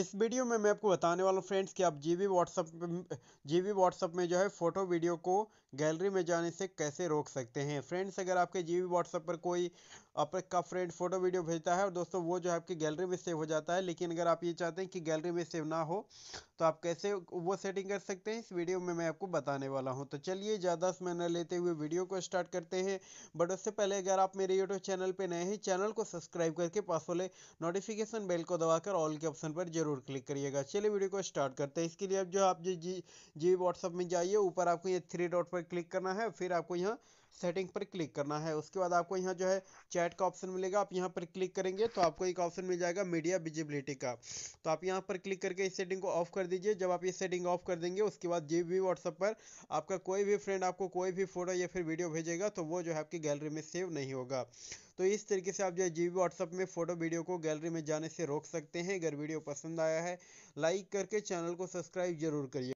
इस वीडियो में मैं आपको बताने वाला हूँ फ्रेंड्स कि आप G B WhatsApp B WhatsApp में जो है फ़ोटो वीडियो को गैलरी में जाने से कैसे रोक सकते हैं फ्रेंड्स अगर आपके जी बी व्हाट्सअप पर कोई आपका फ्रेंड फ़ोटो वीडियो भेजता है और दोस्तों वो जो है आपकी गैलरी में सेव हो जाता है लेकिन अगर आप ये चाहते हैं कि गैलरी में सेव ना हो तो आप कैसे वो सेटिंग कर सकते हैं इस वीडियो में मैं आपको बताने वाला हूँ तो चलिए ज़्यादा समय न लेते हुए वीडियो को स्टार्ट करते हैं बट उससे पहले अगर आप मेरे यूट्यूब चैनल पर नए हैं चैनल को सब्सक्राइब करके पास वाले नोटिफिकेशन बेल को दबाकर ऑल के ऑप्शन पर जरूर जरूर क्लिक करिएगा चलिए वीडियो को स्टार्ट करते हैं इसके लिए अब जो आप जी जी व्हाट्सअप में जाइए ऊपर आपको ये थ्री डॉट पर क्लिक करना है फिर आपको यहाँ सेटिंग पर क्लिक करना है उसके बाद आपको यहाँ जो है चैट का ऑप्शन मिलेगा आप यहाँ पर क्लिक करेंगे तो आपको एक ऑप्शन मिल जाएगा मीडिया विजिबिलिटी का तो आप यहाँ पर क्लिक करके इस सेटिंग को ऑफ कर दीजिए जब आप ये सेटिंग ऑफ कर देंगे उसके बाद जी भी व्हाट्सअप पर आपका कोई भी फ्रेंड आपको कोई भी फोटो या फिर वीडियो भेजेगा तो वो जो है आपकी गैलरी में सेव नहीं होगा तो इस तरीके से आप जो है जी व्हाट्सअप में फोटो वीडियो को गैलरी में जाने से रोक सकते हैं अगर वीडियो पसंद आया है लाइक करके चैनल को सब्सक्राइब जरूर करिए